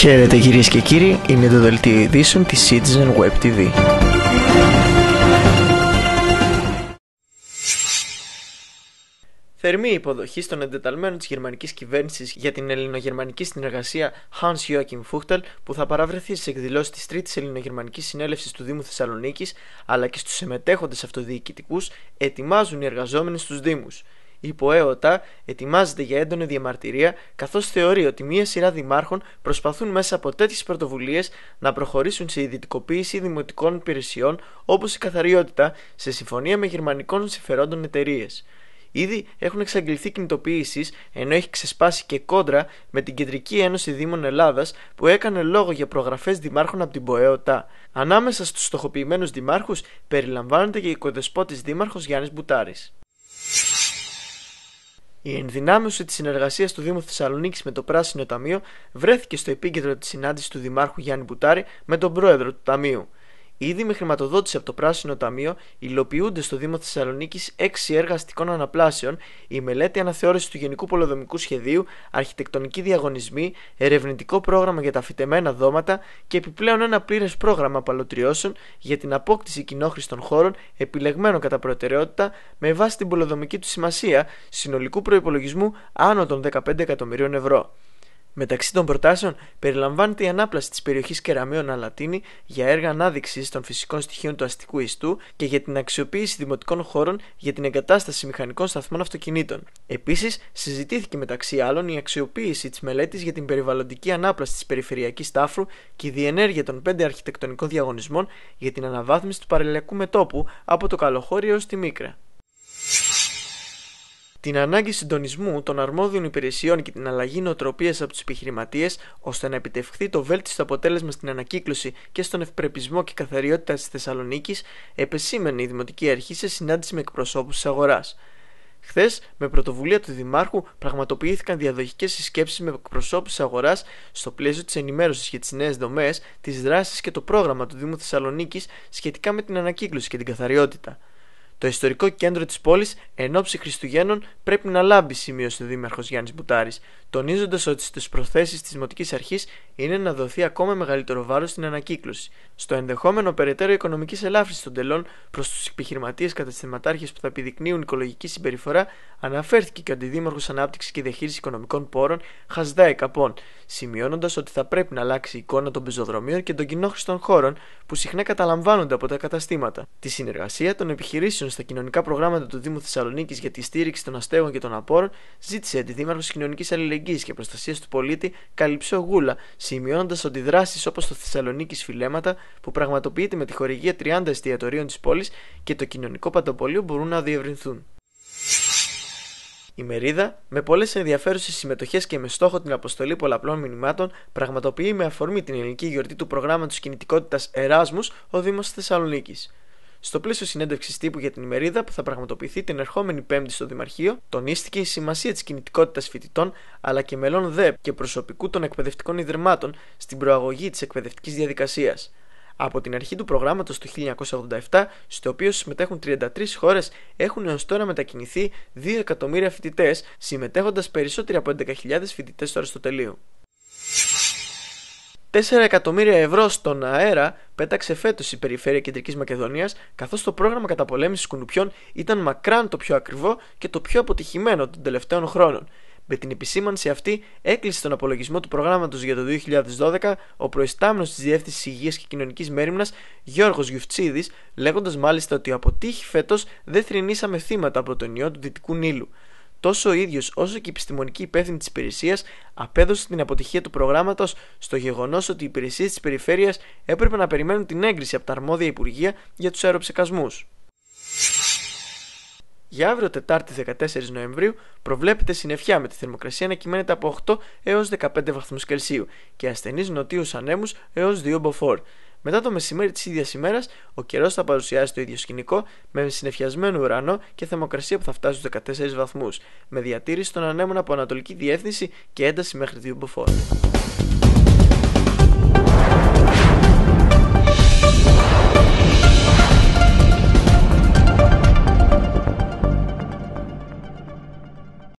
Χαίρετε κυρίες και κύριοι, είναι το δελτίο ειδήσεων της Citizen Web TV. Θερμή υποδοχή στον εντεταλμένο της γερμανικής κυβέρνησης για την ελληνογερμανική συνεργασία Hans Joachim Fuchtel που θα παραβρεθεί στις εκδηλώσεις της Τρίτης Ελληνογερμανικής Συνέλευσης του Δήμου Θεσσαλονίκης αλλά και στους συμμετέχοντες αυτοδιοικητικούς ετοιμάζουν οι εργαζόμενοι στους Δήμους. Η ΠΟΕΟΤΑ ετοιμάζεται για έντονη διαμαρτυρία, καθώς θεωρεί ότι μία σειρά δημάρχων προσπαθούν μέσα από τέτοιες πρωτοβουλίες να προχωρήσουν σε ιδιωτικοποίηση δημοτικών υπηρεσιών όπως η καθαριότητα σε συμφωνία με γερμανικών συμφερόντων εταιρείες. Ήδη έχουν εξαγγελθεί κινητοποιήσεις, ενώ έχει ξεσπάσει και κόντρα με την Κεντρική Ένωση Δήμων Ελλάδας που έκανε λόγο για προγραφές δημάρχων από την ΠΟΕΟΤΑ. Ανάμεσα στους στοχοποιημένους δημάρχους περιλαμβάνεται και ο οικοδεσπότης δήμαρχος Γιάννης Μπουτάρης. Η ενδυνάμωση της συνεργασίας του Δήμου Θεσσαλονίκης με το Πράσινο Ταμείο βρέθηκε στο επίκεντρο της συνάντησης του Δημάρχου Γιάννη Μπουτάρη με τον πρόεδρο του Ταμείου. Ήδη με χρηματοδότηση από το Πράσινο Ταμείο υλοποιούνται στο Δήμο Θεσσαλονίκης έξι έργα αστικών αναπλάσεων, η μελέτη αναθεώρησης του Γενικού Πολεοδομικού Σχεδίου, αρχιτεκτονικοί διαγωνισμοί, ερευνητικό πρόγραμμα για τα φυτεμένα δώματα και επιπλέον ένα πλήρες πρόγραμμα παλωτριώσεων για την απόκτηση κοινόχρηστων χώρων επιλεγμένων κατά προτεραιότητα με βάση την πολεοδομική του σημασία συνολικού προπολογισμού άνω των 15 εκατομμυρίων ευρώ. Μεταξύ των προτάσεων περιλαμβάνεται η ανάπλαση της περιοχής Κεραμίων Αλατίνη για έργα ανάδειξης των φυσικών στοιχείων του αστικού ιστού και για την αξιοποίηση δημοτικών χώρων για την εγκατάσταση μηχανικών σταθμών αυτοκινήτων. Επίσης, συζητήθηκε μεταξύ άλλων η αξιοποίηση της μελέτης για την περιβαλλοντική ανάπλαση της περιφερειακής τάφρου και η διενέργεια των πέντε αρχιτεκτονικών διαγωνισμών για την αναβάθμιση του παρελιακού μετόπου από το Καλοχώριο έως τη Μίκρα την ανάγκη συντονισμού των αρμόδιων υπηρεσιών και την αλλαγή νοοτροπίας από τους επιχειρηματίες, ώστε να επιτευχθεί το βέλτιστο αποτέλεσμα στην ανακύκλωση και στον ευπρεπισμό και καθαριότητα της Θεσσαλονίκης, επεσήμενε η Δημοτική Αρχή σε συνάντηση με εκπροσώπους της αγοράς. Χθες, με πρωτοβουλία του Δημάρχου, πραγματοποιήθηκαν διαδοχικές συσκέψεις με εκπροσώπους της αγοράς στο πλαίσιο της ενημέρωσης για τις νέες δομές, τις δράσεις και το πρόγραμμα του Δήμου Θεσσαλονίκης σχετικά με την ανακύκλωση και την καθαριότητα. Το ιστορικό κέντρο της πόλης εν ώψη Χριστουγέννων πρέπει να λάμπει, σημείο ο Δήμαρχος Γιάννης Μπουτάρης, τονίζοντας ότι στις προθέσεις της Δημοτική Αρχής είναι να δοθεί ακόμα μεγαλύτερο βάρος στην ανακύκλωση. Στο ενδεχόμενο περαιτέρω οικονομικής ελάφρυνσης των τελών προς τους επιχειρηματίες καταστηματάρχε που θα επιδεικνύουν οικολογική συμπεριφορά, αναφέρθηκε και ο Αντιδήμαρχος Ανάπτυξης και Διαχείρισης Οικονομικών Πόρων, Χασδάη Καπών, σημειώνοντας ότι θα πρέπει να αλλάξει η εικόνα των πεζοδρομίων και των κοινόχρηστων χώρων που συχνά καταλαμβάνονται από τα καταστήματα. Τη συνεργασία των επιχειρήσεων στα κοινωνικά προγράμματα του Δήμου Θεσσαλονίκης για τη στήριξη των αστέγων και των απόρων ζήτησε αντιδήμαρχο Κοινωνικής Αλληλεγγύης και Προστασίας του Πολίτη Καλυψό Γούλα, σημειώνοντας ότι δράσεις όπως το Θεσσαλονίκης Φιλέματα που πραγματοποιείται με τη χορηγία 30 εστιατορίων της πόλης και το κοινωνικό παντοπολείο μπορούν να διευρυνθούν. Η μερίδα, με πολλές ενδιαφέρουσες συμμετοχές και με στόχο την αποστολή πολλαπλών μηνυμάτων, πραγματοποιεί με αφορμή την ελληνική γιορτή του προγράμματος κινητικότητας Εράσμους ο Δήμος Θεσσαλονίκης. Στο πλαίσιο συνέντευξης τύπου για την ημερίδα που θα πραγματοποιηθεί την ερχόμενη Πέμπτη στο Δημαρχείο, τονίστηκε η σημασία της κινητικότητας φοιτητών αλλά και μελών ΔΕΠ και προσωπικού των εκπαιδευτικών ιδρυμάτων στην προαγωγή της εκπαιδευτικής διαδικασίας. Από την αρχή του προγράμματος του 1987, στο οποίο συμμετέχουν 33 χώρες, έχουν έως τώρα μετακινηθεί 2 εκατομμύρια φοιτητές, συμμετέχοντας περισσότεροι από 11.000 φοιτητές στο Αριστοτελείο. 4 εκατομμύρια ευρώ στον αέρα πέταξε φέτος η περιφέρεια Κεντρικής Μακεδονίας, καθώς το πρόγραμμα καταπολέμησης κουνουπιών ήταν μακράν το πιο ακριβό και το πιο αποτυχημένο των τελευταίων χρόνων. Με την επισήμανση αυτή έκλεισε τον απολογισμό του προγράμματος για το 2012 ο προϊστάμενος της Διεύθυνσης Υγείας και Κοινωνικής Μέρημνας Γιώργος Γιουφτσίδης, λέγοντας μάλιστα ότι αποτύχει φέτος δεν θρυνήσαμε θύματα από τον ιό του Δυτικού Νείλου. Τόσο ο ίδιος όσο και η επιστημονική υπεύθυνη της υπηρεσίας απέδωσε την αποτυχία του προγράμματος στο γεγονός ότι οι υπηρεσίες της περιφέρειας έπρεπε να περιμένουν την έγκριση από τα αρμόδια Υπουργεία για τους αεροψεκασμούς. Για αύριο Τετάρτη 14 Νοεμβρίου προβλέπεται συννεφιά με τη θερμοκρασία να κυμαίνεται από 8 έως 15 βαθμούς Κελσίου και ασθενείς νοτίους ανέμους έως 2 μποφόρ. Μετά το μεσημέρι της ίδιας ημέρας, ο καιρός θα παρουσιάσει το ίδιο σκηνικό με συνεφιασμένο ουρανό και θερμοκρασία που θα φτάσει στους 14 βαθμούς με διατήρηση των ανέμων από ανατολική διεύθυνση και ένταση μέχρι 2 μποφόρ.